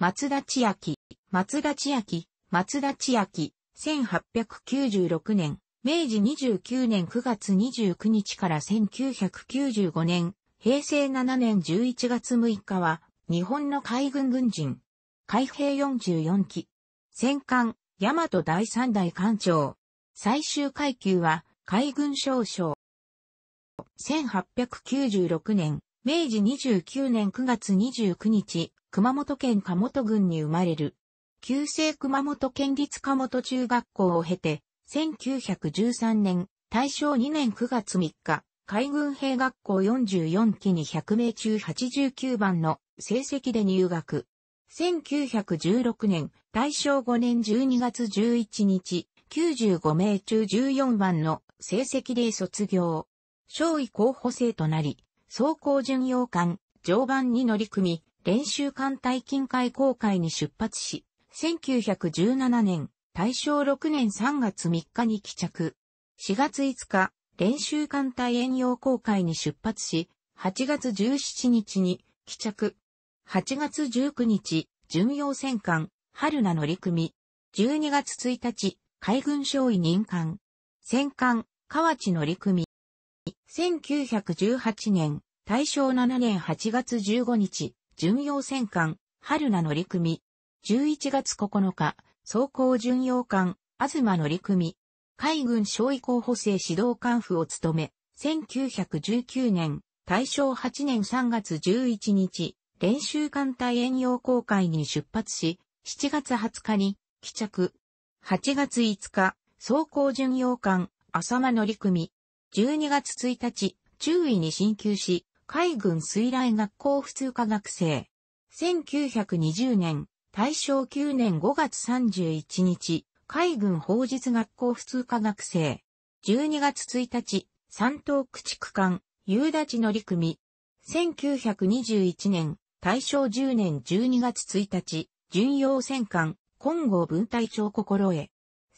松田千秋、松田千秋、松田千秋、1896年、明治29年9月29日から1995年、平成7年11月6日は、日本の海軍軍人、海兵44期、戦艦、大和第三代艦長、最終階級は、海軍少将。1896年、明治29年9月29日、熊本県熊本郡に生まれる。旧制熊本県立熊本中学校を経て、1913年、大正2年9月3日、海軍兵学校44期に100名中89番の成績で入学。1916年、大正5年12月11日、95名中14番の成績で卒業。少尉候補生となり、走行巡洋艦、常磐に乗り組み、練習艦隊近海航海に出発し、1917年、大正6年3月3日に帰着。4月5日、練習艦隊遠洋航海に出発し、8月17日に帰着。8月19日、巡洋戦艦、春名乗組。12月1日、海軍少尉任艦。戦艦、河内乗組。1918年、大正7年8月15日、巡洋戦艦、春名乗組。11月9日、装甲巡洋艦、東乗組。海軍将尉候補生指導官府を務め、1919年、大正8年3月11日、練習艦隊遠洋航海に出発し、7月20日に、帰着。8月5日、装甲巡洋艦、浅間乗組。12月1日、中尉に進級し、海軍水雷学校普通科学生。1920年、大正9年5月31日、海軍法術学校普通科学生。12月1日、山東駆逐艦、夕立乗組。1921年、大正10年12月1日、巡洋戦艦、金剛分隊長心得。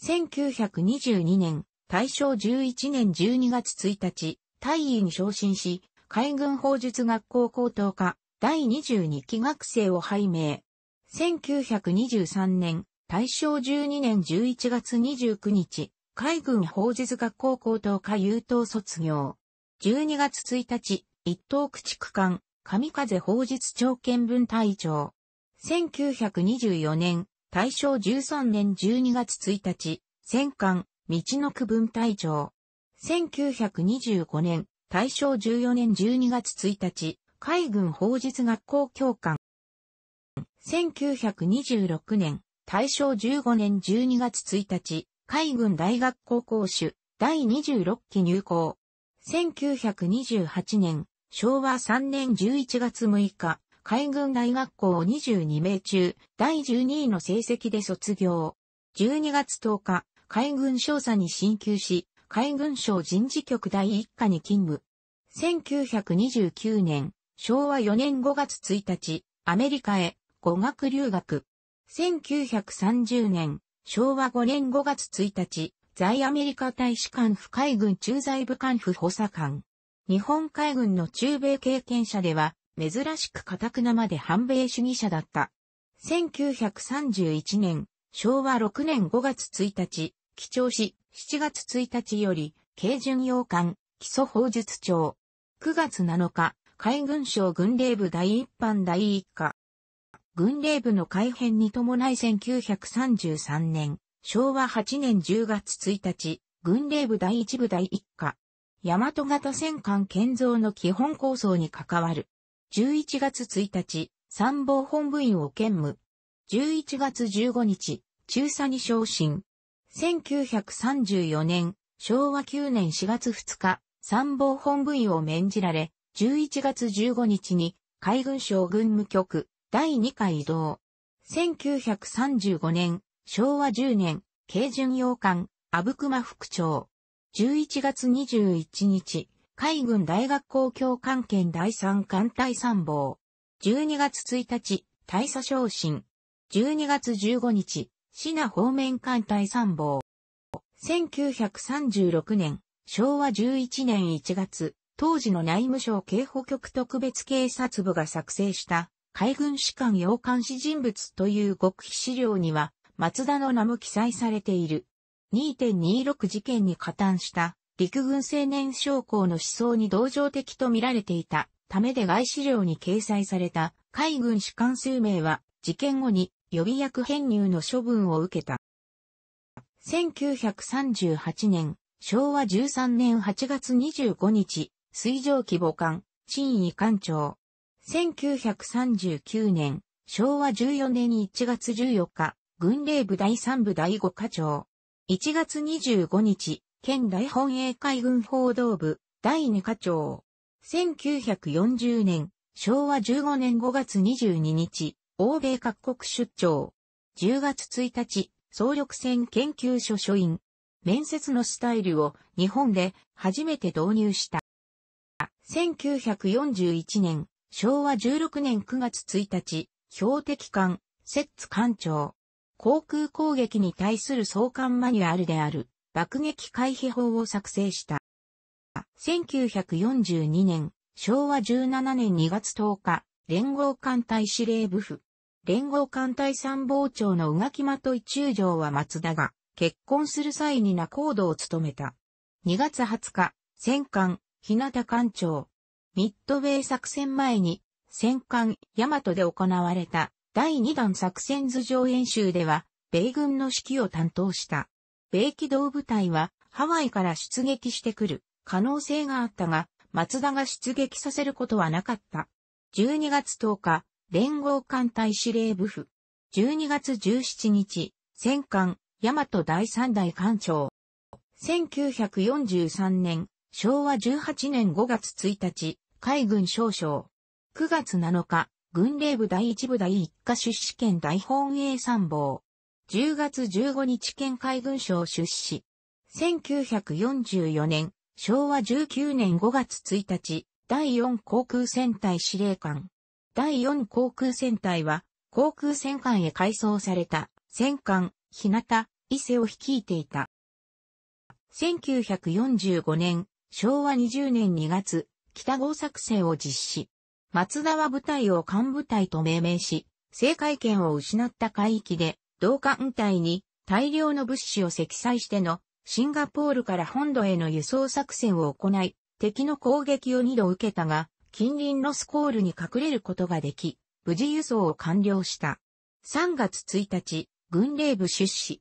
1922年、大正11年12月1日、大尉に昇進し、海軍法術学校高等科第22期学生を拝命。1923年、大正12年11月29日、海軍法術学校高等科優等卒業。12月1日、一等駆逐艦、神風法術長見分隊長。1924年、大正13年12月1日、戦艦、道の区分隊長。1925年、大正14年12月1日、海軍法術学校教官。1926年、大正15年12月1日、海軍大学校講師、第26期入校。1928年、昭和3年11月6日、海軍大学校22名中、第12位の成績で卒業。12月10日、海軍少佐に進級し、海軍省人事局第一課に勤務。1929年、昭和4年5月1日、アメリカへ語学留学。1930年、昭和5年5月1日、在アメリカ大使館府海軍駐在部官府補佐官。日本海軍の中米経験者では、珍しく堅くなまで反米主義者だった。1931年、昭和6年5月1日、基調市、7月1日より、軽巡洋艦、基礎法術庁。9月7日、海軍省軍令部第一班第一課。軍令部の改編に伴い1933年、昭和8年10月1日、軍令部第一部第一課。大和型戦艦建造の基本構想に関わる。11月1日、参謀本部員を兼務。11月15日、中佐に昇進。1934年、昭和9年4月2日、参謀本部員を免じられ、11月15日に海軍省軍務局第2回移動。1935年、昭和10年、軽巡洋艦、阿武隈副長。11月21日、海軍大学校教官県第3艦隊参謀。12月1日、大佐昇進。12月15日、シナ方面艦隊参謀。1936年、昭和11年1月、当時の内務省警保局特別警察部が作成した海軍士官洋監視人物という極秘資料には、松田の名も記載されている。2.26事件に加担した陸軍青年将校の思想に同情的と見られていたためで外資料に掲載された海軍士官数名は事件後に予備役編入の処分を受けた。1938年、昭和13年8月25日、水上規母艦、新位艦長。1939年、昭和14年1月14日、軍令部第3部第5課長。1月25日、県大本営海軍報道部、第2課長。1940年、昭和15年5月22日、欧米各国出張。10月1日、総力戦研究所所員。面接のスタイルを日本で初めて導入した。1941年、昭和16年9月1日、標的艦、摂津艦長。航空攻撃に対する相関マニュアルである、爆撃回避法を作成した。1942年、昭和17年2月10日、連合艦隊司令部府、連合艦隊参謀長の宇垣と一中将は松田が結婚する際に仲人を務めた。2月20日、戦艦、日向艦長。ミッドウェイ作戦前に、戦艦、大和で行われた第2弾作戦図上演習では、米軍の指揮を担当した。米機動部隊は、ハワイから出撃してくる可能性があったが、松田が出撃させることはなかった。12月10日、連合艦隊司令部府。12月17日、戦艦、大和第三代艦長。1943年、昭和18年5月1日、海軍少将。9月7日、軍令部第1部第1課出資県大本営参謀。10月15日県海軍省出資。1944年、昭和19年5月1日、第4航空戦隊司令官。第4航空戦隊は、航空戦艦へ改装された、戦艦、日向、伊勢を率いていた。1945年、昭和20年2月、北郷作戦を実施。松田は部隊を艦部隊と命名し、政海権を失った海域で、同艦隊に大量の物資を積載しての、シンガポールから本土への輸送作戦を行い、敵の攻撃を二度受けたが、近隣ロスコールに隠れることができ、無事輸送を完了した。3月1日、軍令部出資。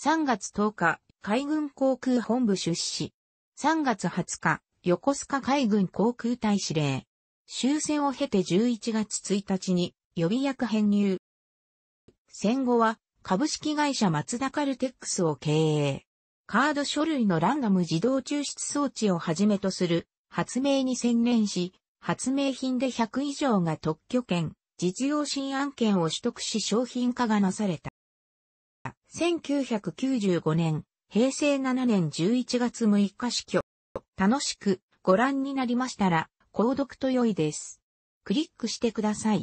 3月10日、海軍航空本部出資。3月20日、横須賀海軍航空隊司令。終戦を経て11月1日に予備役編入。戦後は株式会社松田カルテックスを経営。カード書類のランダム自動抽出装置をはじめとする発明に専念し、発明品で100以上が特許権、実用新案件を取得し商品化がなされた。1995年、平成7年11月6日死去。楽しくご覧になりましたら、購読と良いです。クリックしてください。